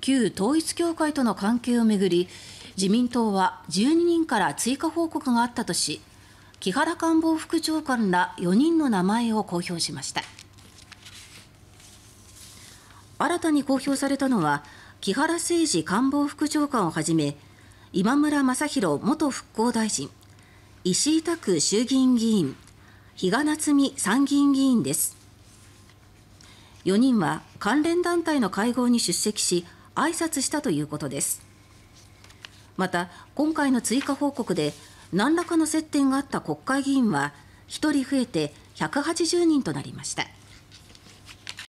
旧統一教会との関係をめぐり自民党は12人から追加報告があったとし木原官房副長官ら4人の名前を公表しました新たに公表されたのは木原誠二官房副長官をはじめ今村雅弘元復興大臣石井拓衆議院議員比嘉夏美参議院議員です4人は関連団体の会合に出席し挨拶したということですまた今回の追加報告で何らかの接点があった国会議員は1人増えて180人となりました。